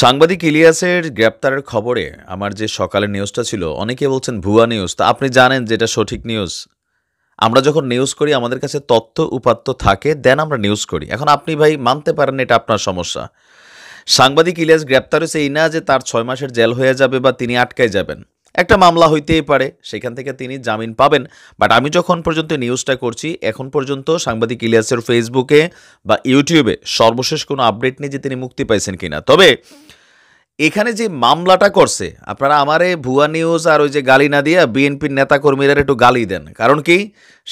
সাংবাদিক ইলিয়াসের গ্রেপ্তারের খবরে আমার যে সকালের নিউজটা ছিল অনেকে বলছেন ভুয়া নিউজ তা আপনি জানেন যেটা সঠিক নিউজ আমরা যখন নিউজ করি আমাদের কাছে তথ্য উপাত্ত থাকে দেন আমরা নিউজ করি এখন আপনি ভাই মানতে পারেন এটা আপনার সমস্যা সাংবাদিক ইলিয়াস গ্রেপ্তার হয়েছে এই না যে তার ছয় মাসের জেল হয়ে যাবে বা তিনি আটকায় যাবেন একটা মামলা হইতেই পারে সেখান থেকে তিনি জামিন পাবেন বাট আমি যখন পর্যন্ত নিউজটা করছি এখন পর্যন্ত সাংবাদিক ইলিয়াসের ফেসবুকে বা ইউটিউবে সর্বশেষ কোনো আপডেট নেই যে তিনি মুক্তি পাইছেন কিনা তবে এখানে যে মামলাটা করছে আপনারা আমারে ভুয়া নিউজ আর ওই যে গালি না দিয়ে বিএনপির নেতাকর্মীরা একটু গালি দেন কারণ কি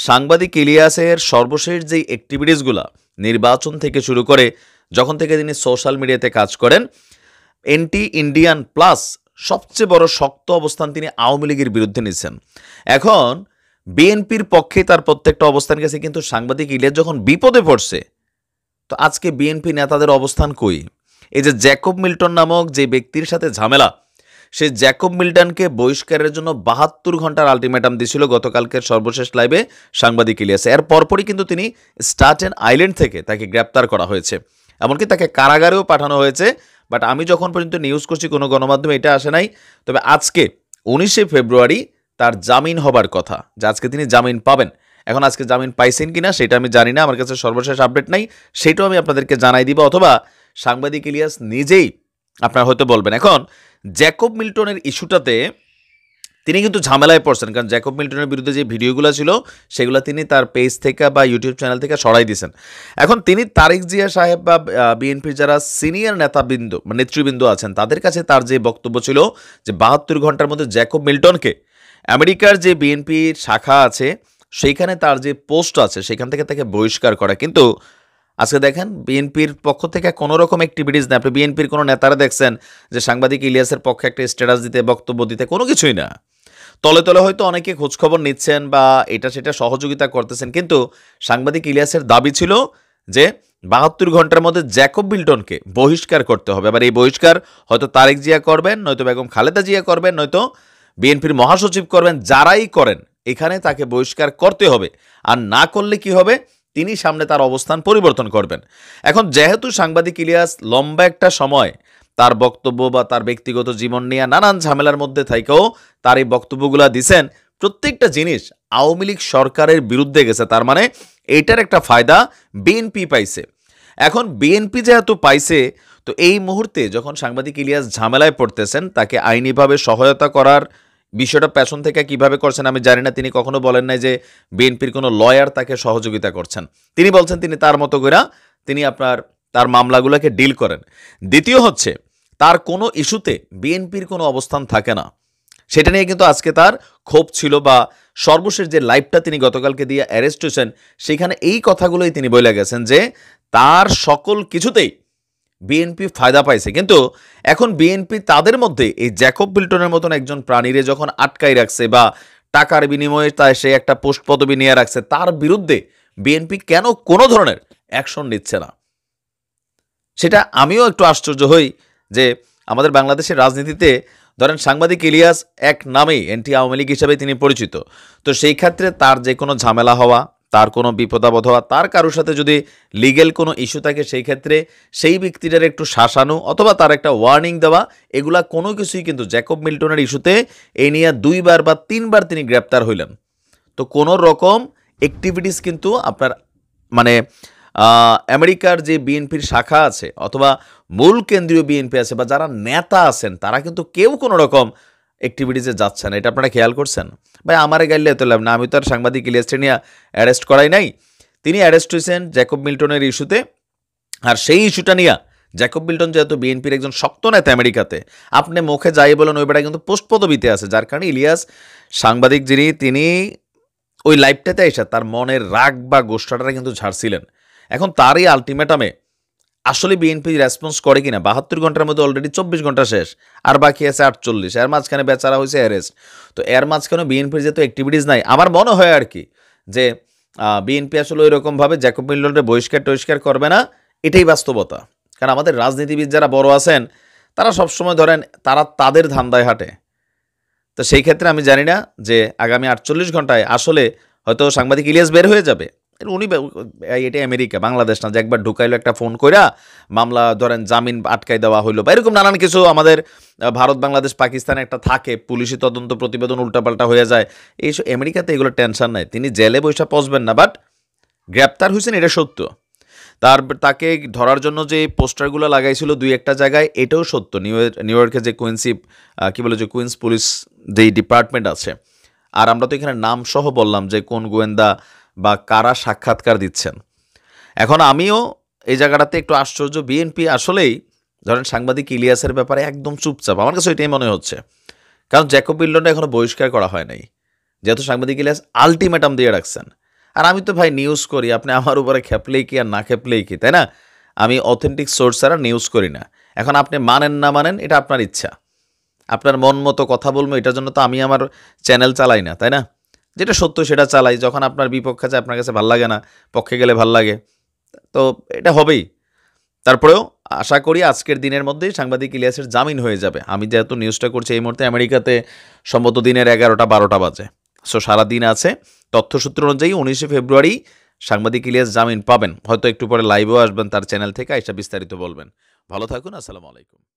সাংবাদিক ইলিয়াসের সর্বশেষ যে অ্যাক্টিভিটিসগুলো নির্বাচন থেকে শুরু করে যখন থেকে তিনি সোশ্যাল মিডিয়াতে কাজ করেন এন্টি ইন্ডিয়ান প্লাস সবচেয়ে বড় শক্ত অবস্থান তিনি আওয়ামী লীগের বিরুদ্ধে নিয়েছেন এখন বিএনপির পক্ষে তার প্রত্যেকটা অবস্থান গেছে কিন্তু সাংবাদিক ইলিয়াস যখন বিপদে পড়ছে তো আজকে বিএনপি নেতাদের অবস্থান কই এই যে জ্যাকব মিল্টন নামক যে ব্যক্তির সাথে ঝামেলা সে জ্যাকব মিল্টনকে বহিষ্কারের জন্য বাহাত্তর ঘন্টার আলটিমেটাম দিয়েছিল গতকালকের সর্বশেষ লাইভে সাংবাদিক ইলিয়াস এর পরপরই কিন্তু তিনি স্টার্টেন আইল্যান্ড থেকে তাকে গ্রেপ্তার করা হয়েছে এমনকি তাকে কারাগারেও পাঠানো হয়েছে বাট আমি যখন পর্যন্ত নিউজ করছি কোনো গণমাধ্যমে এটা আসে নাই তবে আজকে উনিশে ফেব্রুয়ারি তার জামিন হবার কথা যে আজকে তিনি জামিন পাবেন এখন আজকে জামিন পাইছেন কিনা সেটা আমি জানি না আমার কাছে সর্বশেষ আপডেট নাই সেটাও আমি আপনাদেরকে জানাই দিব অথবা সাংবাদিক ইলিয়াস নিজেই আপনারা হয়তো বলবেন এখন জ্যাকব মিল্টনের ইস্যুটাতে তিনি কিন্তু ঝামেলায় পড়ছেন কারণ জ্যাকব মিল্টনের বিরুদ্ধে যে ভিডিওগুলো ছিল সেগুলো তিনি তার পেজ থেকে বা ইউটিউব চ্যানেল থেকে সরাই দিয়েছেন এখন তিনি তারিক জিয়া সাহেব বা বিএনপির যারা সিনিয়র নেতাবৃন্দ নেতৃবৃন্দ আছেন তাদের কাছে তার যে বক্তব্য ছিল যে বাহাত্তর ঘন্টার মধ্যে জ্যাকব মিল্টনকে আমেরিকার যে বিএনপির শাখা আছে সেইখানে তার যে পোস্ট আছে সেখান থেকে তাকে বহিষ্কার করা কিন্তু আজকে দেখেন বিএনপির পক্ষ থেকে কোনো রকম অ্যাক্টিভিটিস না আপনি বিএনপির কোনো নেতারা দেখছেন যে সাংবাদিক ইলিয়াসের পক্ষে একটা স্ট্যাটাস দিতে বক্তব্য দিতে কোনো কিছুই না তলে তলে হয়তো অনেকে খোঁজখবর নিচ্ছেন বা এটা সেটা সহযোগিতা করতেছেন কিন্তু সাংবাদিক ইলিয়াসের দাবি ছিল যে বাহাত্তর ঘন্টার মধ্যে জ্যাকব বিল্টনকে বহিষ্কার করতে হবে আবার এই বহিষ্কার হয়তো তারেক জিয়া করবেন নয়তো বেগম খালেদা জিয়া করবেন নয়তো বিএনপির মহাসচিব করবেন যারাই করেন এখানে তাকে বহিষ্কার করতে হবে আর না করলে কি হবে তিনি সামনে তার অবস্থান পরিবর্তন করবেন এখন যেহেতু সাংবাদিক ইলিয়াস লম্বা একটা সময় তার বক্তব্য বা তার ব্যক্তিগত জীবন নিয়ে নানান ঝামেলার মধ্যে থাকেও তার এই বক্তব্যগুলো দিছেন প্রত্যেকটা জিনিস আওয়ামী লীগ সরকারের বিরুদ্ধে গেছে তার মানে এইটার একটা ফায়দা বিএনপি পাইছে এখন বিএনপি যেহেতু পাইছে তো এই মুহূর্তে যখন সাংবাদিক ইলিয়াস ঝামেলায় পড়তেছেন তাকে আইনিভাবে সহায়তা করার বিষয়টা পেছন থেকে কিভাবে করছেন আমি জানি না তিনি কখনো বলেন নাই যে বিএনপির কোনো লয়ার তাকে সহযোগিতা করছেন তিনি বলছেন তিনি তার মতো করে তিনি আপনার তার মামলাগুলোকে ডিল করেন দ্বিতীয় হচ্ছে তার কোনো ইস্যুতে বিএনপির কোনো অবস্থান থাকে না সেটা নিয়ে কিন্তু আজকে তার ক্ষোভ ছিল বা সর্বশেষ যে লাইভটা তিনি গতকালকে দিয়ে অ্যারেস্ট হয়েছেন সেখানে এই কথাগুলোই তিনি বলে গেছেন যে তার সকল কিছুতেই বিএনপি ফায়দা পাইছে কিন্তু এখন বিএনপি তাদের মধ্যে এই জ্যাকব বিল্টনের মতন একজন প্রাণীরে যখন আটকাই রাখছে বা টাকার বিনিময়ে তাই সে একটা পোস্ট পদবি নিয়ে রাখছে তার বিরুদ্ধে বিএনপি কেন কোনো ধরনের অ্যাকশন নিচ্ছে না সেটা আমিও একটু আশ্চর্য হই যে আমাদের বাংলাদেশের রাজনীতিতে ধরেন সাংবাদিক ইলিয়াস এক নামেই এনটি আওয়ামী লীগ হিসাবে তিনি পরিচিত তো সেই ক্ষেত্রে তার যে কোনো ঝামেলা হওয়া তার কোনো বিপদাবোধ হওয়া তার কারোর সাথে যদি লিগেল কোনো ইস্যু থাকে সেই ক্ষেত্রে সেই ব্যক্তিটার একটু শাসানো অথবা তার একটা ওয়ার্নিং দেওয়া এগুলা কোনো কিছুই কিন্তু জ্যাকব মিল্টনের ইস্যুতে এ নিয়ে দুইবার বা তিনবার তিনি গ্রেপ্তার হইলেন তো কোনো রকম অ্যাক্টিভিটিস কিন্তু আপনার মানে আমেরিকার যে বিএনপির শাখা আছে অথবা মূল কেন্দ্রীয় বিএনপি আছে বা যারা নেতা আছেন তারা কিন্তু কেউ কোনো রকম অ্যাক্টিভিটিসে যাচ্ছে না এটা আপনারা খেয়াল করছেন ভাই আমারে গাইলে তো না আমি তো আর সাংবাদিক ইলিয়াস্টেনিয়া অ্যারেস্ট করাই নাই তিনি অ্যারেস্ট হয়েছেন জ্যাকব মিল্টনের ইস্যুতে আর সেই ইস্যুটা নিয়ে জ্যাকব মিল্টন যেহেতু বিএনপির একজন শক্ত নেতা আমেরিকাতে আপনি মুখে যাই বলেন ওই বেড়া কিন্তু পোস্ট পদবিতে আছে যার কারণে ইলিয়াস সাংবাদিক যিনি তিনি ওই লাইভটাতে এসে তার মনের রাগ বা গোষ্ঠাটা কিন্তু ঝাড়ছিলেন এখন তারই আলটিমেটামে আসলে বিএনপি রেসপন্স করে কিনা বাহাত্তর ঘন্টার মধ্যে অলরেডি চব্বিশ ঘন্টা শেষ আর বাকি আছে আটচল্লিশ এর মাঝখানে বেচারা হয়েছে অ্যারেস্ট তো এর মাঝখানে বিএনপির যেহেতু অ্যাক্টিভিটিস নাই আমার মনে হয় আর কি যে বিএনপি আসলে ওই রকমভাবে জ্যাকব মিল্লনের বহিষ্কার টহিষ্কার করবে না এটাই বাস্তবতা কারণ আমাদের রাজনীতিবিদ যারা বড় আছেন তারা সবসময় ধরেন তারা তাদের ধান্দায় হাঁটে তো সেই ক্ষেত্রে আমি জানি না যে আগামী আটচল্লিশ ঘন্টায় আসলে হয়তো সাংবাদিক ইলিয়াস বের হয়ে যাবে উনি এটা আমেরিকা বাংলাদেশ না যে একবার ঢুকাইলো একটা ফোন কইরা মামলা ধরেন জামিন আটকাই দেওয়া হইলো বা এরকম নানান কিছু আমাদের ভারত বাংলাদেশ পাকিস্তানে একটা থাকে পুলিশি তদন্ত প্রতিবেদন উল্টাপাল্টা হয়ে যায় এই আমেরিকাতে এগুলো টেনশন নাই তিনি জেলে বৈশা পচবেন না বাট গ্রেপ্তার হয়েছেন এটা সত্য তার তাকে ধরার জন্য যে পোস্টারগুলো লাগাইছিল দুই একটা জায়গায় এটাও সত্য নিউ নিউ ইয়র্কে যে কুইন্সি কী বলে যে কুইন্স পুলিশ যেই ডিপার্টমেন্ট আছে আর আমরা তো এখানে নাম সহ বললাম যে কোন গোয়েন্দা বা কারা সাক্ষাৎকার দিচ্ছেন এখন আমিও এই জায়গাটাতে একটু আশ্চর্য বিএনপি আসলেই ধরেন সাংবাদিক ইলিয়াসের ব্যাপারে একদম চুপচাপ আমার কাছে এটাই মনে হচ্ছে কারণ জ্যাকব বিল্ডনটা এখনও বহিষ্কার করা হয় নাই যেহেতু সাংবাদিক ইলিয়াস আলটিমেটাম দিয়ে রাখছেন আর আমি তো ভাই নিউজ করি আপনি আমার উপরে খেপলেই কি আর না খেপলেই কি তাই না আমি অথেন্টিক সোর্স ছাড়া নিউজ করি না এখন আপনি মানেন না মানেন এটা আপনার ইচ্ছা আপনার মন মতো কথা বলবো এটার জন্য তো আমি আমার চ্যানেল চালাই না তাই না যেটা সত্য সেটা চালাই যখন আপনার বিপক্ষে আছে আপনার কাছে ভাল লাগে না পক্ষে গেলে ভাল লাগে তো এটা হবেই তারপরেও আশা করি আজকের দিনের মধ্যেই সাংবাদিক ইলিয়াসের জামিন হয়ে যাবে আমি যেহেতু নিউজটা করছি এই মুহূর্তে আমেরিকাতে সম্ভবত দিনের এগারোটা বারোটা বাজে সো সারা দিন আছে তথ্যসূত্র অনুযায়ী উনিশে ফেব্রুয়ারি সাংবাদিক ইলিয়াস জামিন পাবেন হয়তো একটু পরে লাইভেও আসবেন তার চ্যানেল থেকে আইসা বিস্তারিত বলবেন ভালো থাকুন আসসালামু আলাইকুম